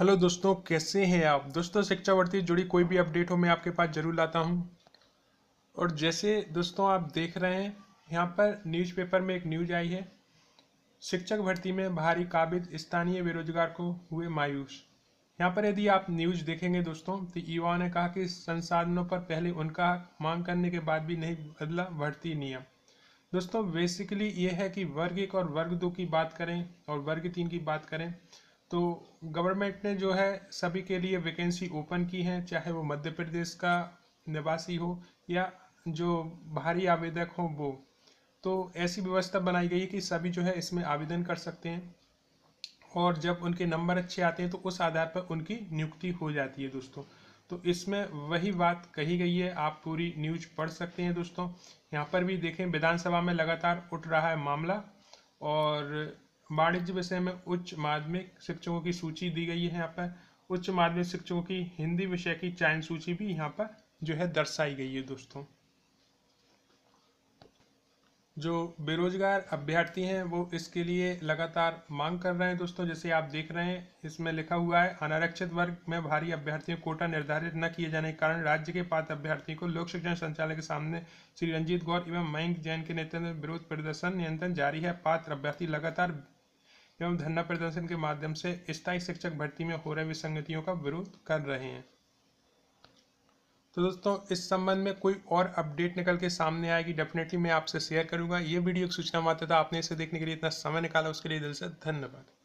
hello दोस्तों कैसे हैं आप दोस्तों शिक्षा वर्ती जुड़ी कोई भी अपडेट हो मैं आपके पास जरूर लाता हूं और जैसे दोस्तों आप देख रहे हैं यहाँ पर न्यूज़पेपर में एक न्यूज आई है शिक्षक भर्ती में भारी काबिज स्थानीय बेरोजगार को हुए मायूस यहाँ पर यदि आप न्यूज देखेंगे दोस्तों तो युवाओं ने कहा कि संसाधनों पर पहले उनका मांग करने के बाद भी नहीं बदला भर्ती नियम दोस्तों बेसिकली ये है कि वर्ग एक और वर्ग दो की बात करें और वर्ग तीन की बात करें तो गवर्नमेंट ने जो है सभी के लिए वैकेंसी ओपन की है चाहे वो मध्य प्रदेश का निवासी हो या जो बाहरी आवेदक हो वो तो ऐसी व्यवस्था बनाई गई है कि सभी जो है इसमें आवेदन कर सकते हैं और जब उनके नंबर अच्छे आते हैं तो उस आधार पर उनकी नियुक्ति हो जाती है दोस्तों तो इसमें वही बात कही गई है आप पूरी न्यूज पढ़ सकते हैं दोस्तों यहाँ पर भी देखें विधानसभा में लगातार उठ रहा है मामला और वाणिज्य विषय में उच्च माध्यमिक शिक्षकों की सूची दी गई है यहाँ पर उच्च माध्यमिक शिक्षकों की हिंदी विषय की चयन सूची भी यहाँ पर जो है दर्शाई गई है दोस्तों जो बेरोजगार अभ्यर्थी हैं वो इसके लिए लगातार मांग कर रहे हैं दोस्तों जैसे आप देख रहे हैं इसमें लिखा हुआ है अनारक्षित वर्ग में भारी अभ्यर्थियों कोटा निर्धारित न किए जाने के कारण राज्य के पात्र अभ्यर्थियों को लोक शिक्षण संचालय के सामने श्री रंजीत गौर एवं मयंक जैन के नेतृत्व में विरोध प्रदर्शन नियंत्रण जारी है पात्र अभ्यर्थी लगातार एवं धरना प्रदर्शन के माध्यम से स्थायी शिक्षक भर्ती में हो रहे विसंगतियों का विरोध कर रहे हैं तो दोस्तों इस संबंध में कोई और अपडेट निकल के सामने आएगी डेफिनेटली मैं आपसे शेयर करूंगा ये वीडियो की सूचना मात्र था आपने इसे देखने के लिए इतना समय निकाला उसके लिए दिल से धन्यवाद